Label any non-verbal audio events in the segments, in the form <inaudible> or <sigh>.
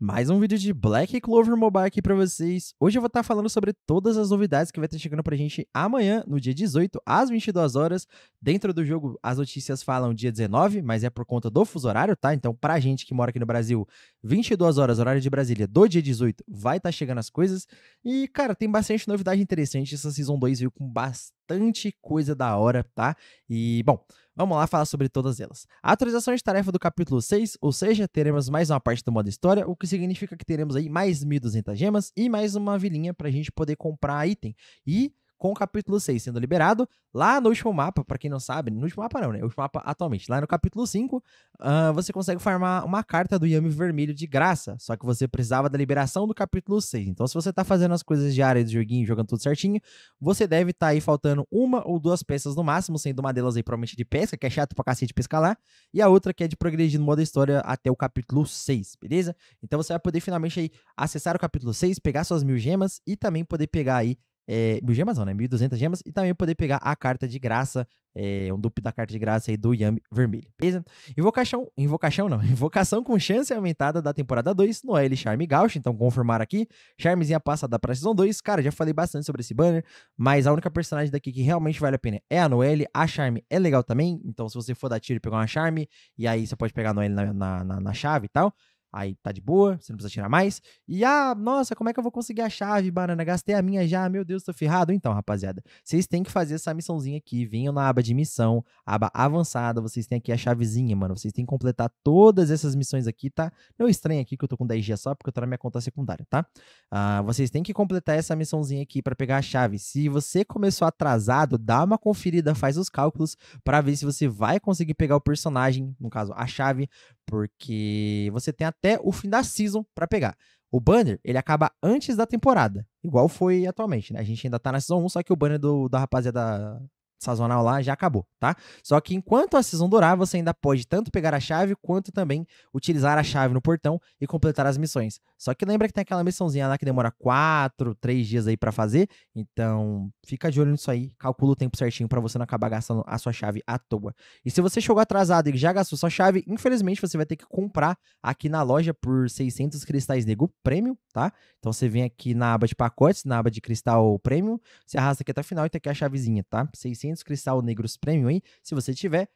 Mais um vídeo de Black Clover Mobile aqui para vocês. Hoje eu vou estar tá falando sobre todas as novidades que vai estar tá chegando pra gente amanhã, no dia 18, às 22 horas. Dentro do jogo, as notícias falam dia 19, mas é por conta do fuso horário, tá? Então, pra gente que mora aqui no Brasil, 22 horas, horário de Brasília, do dia 18, vai estar tá chegando as coisas. E, cara, tem bastante novidade interessante. Essa Season 2 veio com bastante bastante coisa da hora, tá? E, bom, vamos lá falar sobre todas elas. A atualização de tarefa do capítulo 6, ou seja, teremos mais uma parte do modo história, o que significa que teremos aí mais 1.200 gemas e mais uma vilinha pra gente poder comprar item. E com o capítulo 6 sendo liberado, lá no último mapa, para quem não sabe, no último mapa não, né? O último mapa atualmente, lá no capítulo 5, uh, ah, você consegue farmar uma carta do Yami Vermelho de graça, só que você precisava da liberação do capítulo 6. Então, se você tá fazendo as coisas diárias do joguinho, jogando tudo certinho, você deve estar tá aí faltando uma ou duas peças no máximo, sendo uma delas aí provavelmente de pesca, que é chato pra cacete pescar lá, e a outra que é de progredir no modo história até o capítulo 6, beleza? Então você vai poder finalmente aí acessar o capítulo 6, pegar suas mil gemas e também poder pegar aí é, mil gemas não, né? 1.200 gemas. E também poder pegar a carta de graça, é, eh, um duplo da carta de graça aí do Yami Vermelho, beleza? Invocação, invocação não, <laughs> invocação com chance aumentada da temporada 2 noelle Charme Gauch, então confirmar aqui. Charmezinha passada pra Season 2. Cara, já falei bastante sobre esse banner, mas a única personagem daqui que realmente vale a pena é a Noelle. A Charme é legal também, então se você for dar tiro e pegar uma Charme, e aí você pode pegar a Noelle na, na, na, na chave e tal Aí tá de boa, você não precisa tirar mais. E ah, nossa, como é que eu vou conseguir a chave, banana? Gastei a minha já, meu Deus, tô ferrado. Então, rapaziada, vocês têm que fazer essa missãozinha aqui. Venham na aba de missão, aba avançada, vocês têm aqui a chavezinha, mano. Vocês têm que completar todas essas missões aqui, tá? Não é estranha aqui que eu tô com 10 dias só, porque eu tô na minha conta secundária, tá? Ah, vocês têm que completar essa missãozinha aqui para pegar a chave. Se você começou atrasado, dá uma conferida, faz os cálculos para ver se você vai conseguir pegar o personagem, no caso, a chave, porque você tem até o fim da season para pegar. O banner, ele acaba antes da temporada, igual foi atualmente, né? A gente ainda tá na season 1, só que o banner do, da rapaziada sazonal lá já acabou, tá? Só que enquanto a season durar, você ainda pode tanto pegar a chave quanto também utilizar a chave no portão e completar as missões. Só que lembra que tem aquela missãozinha lá que demora 4, 3 dias aí para fazer, então fica de olho nisso aí, calcula o tempo certinho para você não acabar gastando a sua chave à toa. E se você chegou atrasado e já gastou sua chave, infelizmente você vai ter que comprar aqui na loja por 600 cristais nego premium, tá? Então você vem aqui na aba de pacotes, na aba de cristal premium, você arrasta aqui até o final e tem aqui a chavezinha, tá? 600 400 Cristal Negros Premium aí. Se você tiver,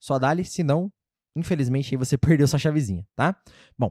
só dá-lhe, senão, infelizmente, aí você <laughs> perdeu sua chavezinha, tá? Bom,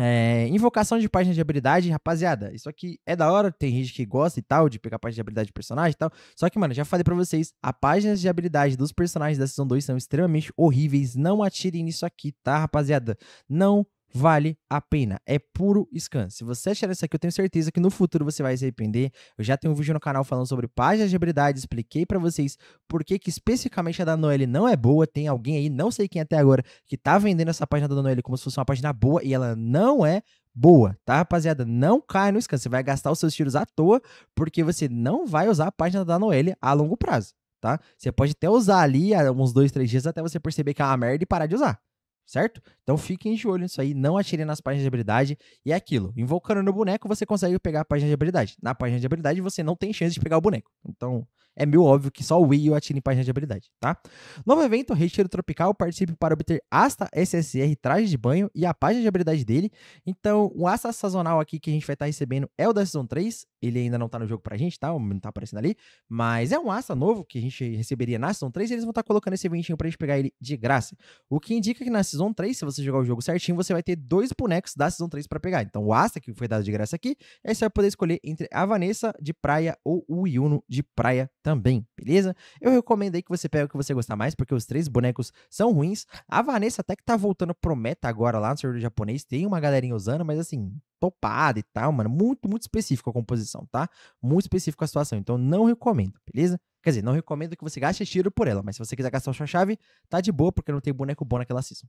é, invocação de página de habilidade, rapaziada, isso aqui é da hora, tem gente que gosta e tal, de pegar página de habilidade de personagem e tal. Só que, mano, já falei pra vocês, as páginas de habilidade dos personagens da Season 2 são extremamente horríveis. Não atirem nisso aqui, tá, rapaziada? Não vale a pena. É puro scan. Se você achar isso aqui, eu tenho certeza que no futuro você vai se arrepender. Eu já tenho um vídeo no canal falando sobre páginas de habilidade, expliquei para vocês por que, que especificamente a da Noelle não é boa. Tem alguém aí, não sei quem é até agora, que tá vendendo essa página da Noelle como se fosse uma página boa e ela não é boa, tá, rapaziada? Não cai no scan. Você vai gastar os seus tiros à toa porque você não vai usar a página da Noelle a longo prazo. Tá? Você pode até usar ali uns dois, três dias até você perceber que é uma merda e parar de usar certo? Então fiquem de olho nisso aí, não atirem nas páginas de habilidade. E é aquilo, invocando no boneco você consegue pegar a página de habilidade. Na página de habilidade você não tem chance de pegar o boneco. Então é meio óbvio que só o Wii eu atira em página de habilidade, tá? Novo evento, Retiro Tropical, participe para obter Asta SSR traje de banho e a página de habilidade dele. Então o Asta sazonal aqui que a gente vai estar recebendo é o da Season 3, ele ainda não tá no jogo pra gente, tá? Não tá aparecendo ali. Mas é um Asta novo que a gente receberia na Season 3 e eles vão estar tá colocando esse eventinho pra gente pegar ele de graça. O que indica que na Season 3, se você jogar o jogo certinho, você vai ter dois bonecos da Season 3 pra pegar. Então o Asta, que foi dado de graça aqui, aí você vai poder escolher entre a Vanessa de praia ou o Yuno de praia também, beleza? Eu recomendo aí que você pegue o que você gostar mais, porque os três bonecos são ruins. A Vanessa até que tá voltando pro meta agora lá no servidor japonês, tem uma galerinha usando, mas assim, topada e tal, mano. Muito, muito específico a composição, tá? Muito específico a situação. Então, não recomendo, beleza? Quer dizer, não recomendo que você gaste tiro por ela, mas se você quiser gastar sua chave, tá de boa, porque não tem boneco bom naquela season.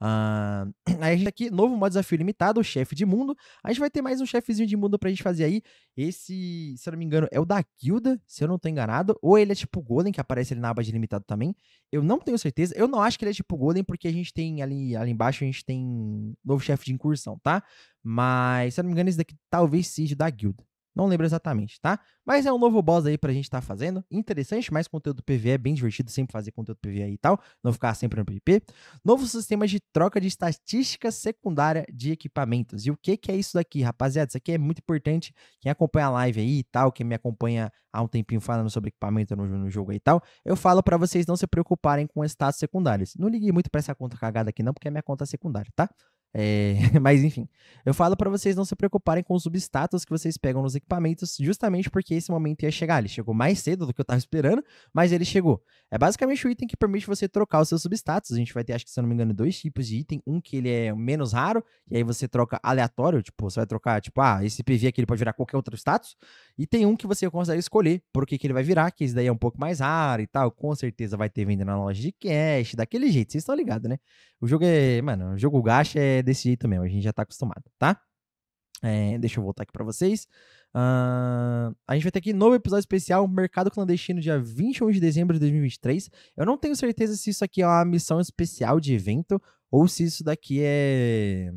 Ah, aí a gente tá aqui, novo modo desafio limitado, chefe de mundo. A gente vai ter mais um chefezinho de mundo pra gente fazer aí. Esse, se eu não me engano, é o da guilda, se eu não tô enganado. Ou ele é tipo Golem, que aparece ali na aba de limitado também. Eu não tenho certeza. Eu não acho que ele é tipo Golem, porque a gente tem ali, ali embaixo, a gente tem novo chefe de incursão, tá? Mas, se eu não me engano, esse daqui talvez seja da guilda. Não lembro exatamente, tá? Mas é um novo boss aí pra gente estar tá fazendo. Interessante, mais conteúdo PVE, é bem divertido sempre fazer conteúdo PVE e tal. Não ficar sempre no PVP. Novo sistema de troca de estatística secundária de equipamentos. E o que que é isso daqui, rapaziada? Isso aqui é muito importante. Quem acompanha a live aí e tal, quem me acompanha há um tempinho falando sobre equipamento no, no jogo e tal, eu falo para vocês não se preocuparem com status secundários. Não liguei muito para essa conta cagada aqui não, porque é minha conta é secundária, tá? É, <laughs> mas enfim, eu falo para vocês não se preocuparem com os substatos que vocês pegam nos equipamentos, justamente porque esse momento ia chegar. Ele chegou mais cedo do que eu tava esperando, mas ele chegou. É basicamente o item que permite você trocar os seus substatos. A gente vai ter, acho que se eu não me engano, dois tipos de item. Um que ele é menos raro, e aí você troca aleatório, tipo, você vai trocar, tipo, ah, esse PV aqui ele pode virar qualquer outro status. E tem um que você consegue escolher por que, que ele vai virar, que esse daí é um pouco mais raro e tal. Com certeza vai ter venda na loja de cash, daquele jeito, vocês estão ligados, né? O jogo é, mano, o jogo gacha é é desse jeito mesmo, a gente já tá acostumado, tá? É, deixa eu voltar aqui para vocês. Uh, a gente vai ter aqui novo episódio especial, Mercado Clandestino, dia 21 de dezembro de 2023. Eu não tenho certeza se isso aqui é uma missão especial de evento ou se isso daqui é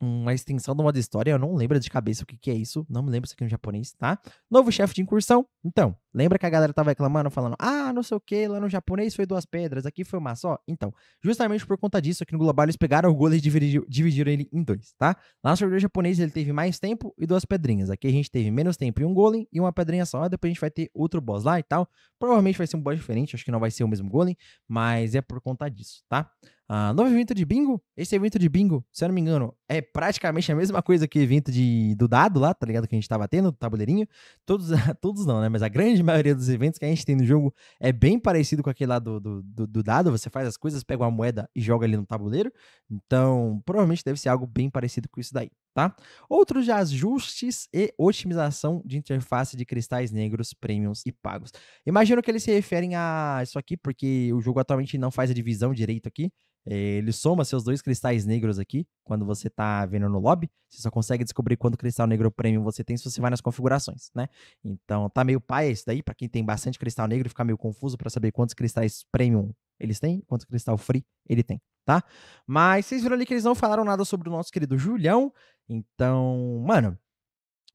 uma extensão do modo história, eu não lembro de cabeça o que, que é isso, não me lembro se aqui é no é japonês, tá? Novo chefe de incursão. Então, lembra que a galera tava reclamando, falando, ah, não sei o que, lá no japonês foi duas pedras, aqui foi uma só? Então, justamente por conta disso, aqui no global eles pegaram o gol e dividiram, dividiram ele em dois, tá? Lá no servidor japonês ele teve mais tempo e duas pedrinhas. Aqui a gente teve menos tempo e um golem e uma pedrinha só, depois a gente vai ter outro boss lá e tal. Provavelmente vai ser um boss diferente, acho que não vai ser o mesmo golem, mas é por conta disso, tá? Ah, novo evento de bingo? Esse evento de bingo, se eu não me engano, é praticamente a mesma coisa que o evento de, do dado lá, tá ligado? Que a gente tava tendo, do tabuleirinho. Todos, <laughs> todos não, né? Mas a grande maioria dos eventos que a gente tem no jogo é bem parecido com aquele lá do, do, do, do dado. Você faz as coisas, pega uma moeda e joga ali no tabuleiro. Então, provavelmente deve ser algo bem parecido com isso daí. Tá? Outros de ajustes e otimização de interface de cristais negros, premiums e pagos. Imagino que eles se referem a isso aqui, porque o jogo atualmente não faz a divisão direito aqui. É, ele soma seus dois cristais negros aqui, quando você está vendo no lobby. Você só consegue descobrir quanto cristal negro premium você tem se você vai nas configurações, né? Então tá meio pai isso daí, para quem tem bastante cristal negro, fica meio confuso para saber quantos cristais premium eles têm, quanto Cristal Free ele tem, tá? Mas vocês viram ali que eles não falaram nada sobre o nosso querido Julião. Então, mano,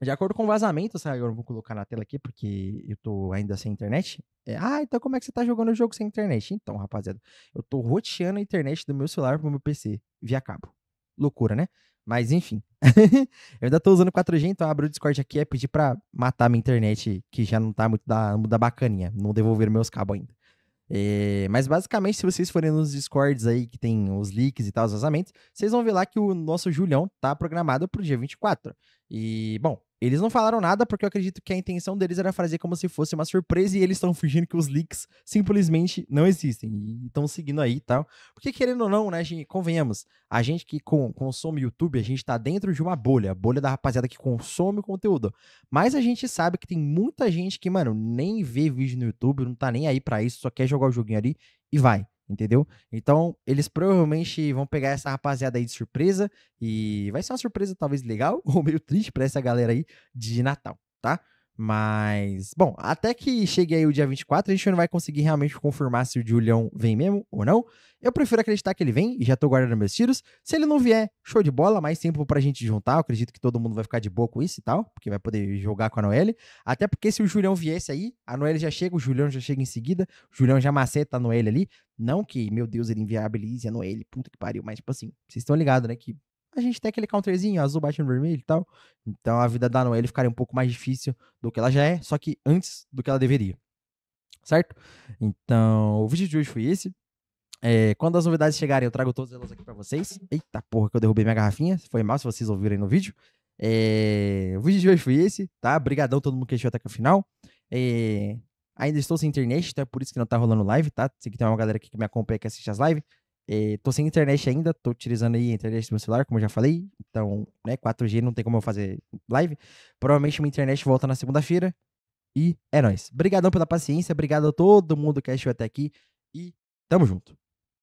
de acordo com o vazamento, sabe? Agora eu vou colocar na tela aqui, porque eu tô ainda sem internet. É, ah, então como é que você tá jogando o jogo sem internet? Então, rapaziada, eu tô roteando a internet do meu celular pro meu PC via cabo. Loucura, né? Mas enfim. <laughs> eu ainda tô usando 4G, então abro o Discord aqui é pedir pra matar minha internet, que já não tá muito da, muito da bacaninha. Não devolver meus cabos ainda. É, mas basicamente, se vocês forem nos discords aí que tem os leaks e tal, os vazamentos, vocês vão ver lá que o nosso Julião tá programado pro dia 24. E, bom, eles não falaram nada porque eu acredito que a intenção deles era fazer como se fosse uma surpresa e eles estão <laughs> fingindo que os leaks simplesmente não existem e estão seguindo aí e tal. Porque querendo ou não, né, gente, convenhamos, a gente que com, consome YouTube, a gente tá dentro de uma bolha, a bolha da rapaziada que consome o conteúdo. Mas a gente sabe que tem muita gente que, mano, nem vê vídeo no YouTube, não tá nem aí para isso, só quer jogar o joguinho ali e vai entendeu? Então, eles provavelmente vão pegar essa rapaziada aí de surpresa e vai ser uma surpresa talvez legal <laughs> ou meio triste para essa galera aí de Natal, tá? Mas, bom, até que chegue aí o dia 24, a gente não vai conseguir realmente confirmar se o Julião vem mesmo ou não. Eu prefiro acreditar que ele vem e já tô guardando meus tiros. Se ele não vier, show de bola, mais tempo pra gente juntar. Eu acredito que todo mundo vai ficar de boa com isso e tal, porque vai poder jogar com a Noelle. Até porque se o Julião viesse aí, a Noelle já chega, o Julião já chega em seguida, o Julião já maceta a Noelle ali. Não que, meu Deus, ele inviabilize a Noelle, puta que pariu, mas tipo assim, vocês estão ligados, né? Que a gente tem aquele counterzinho, azul baixando no vermelho e tal. Então a vida da Noelle ficaria um pouco mais difícil do que ela já é, só que antes do que ela deveria. Certo? Então, o vídeo de hoje foi esse. É, quando as novidades chegarem, eu trago todas elas aqui para vocês. Eita porra, que eu derrubei minha garrafinha. Foi mal se vocês aí no vídeo. É, o vídeo de hoje foi esse, tá? Obrigadão todo mundo que assistiu até o final. É, ainda estou sem internet, então é por isso que não tá rolando live, tá? Sei que tem uma galera aqui que me acompanha que assiste as lives. E eh, tô sem internet ainda, tô utilizando aí a internet do meu celular, como eu já falei. Então, né, 4G não tem como eu fazer live. Provavelmente minha internet volta na segunda-feira. E é nóis. Obrigadão pela paciência, obrigado a todo mundo que assistiu até aqui. E tamo junto.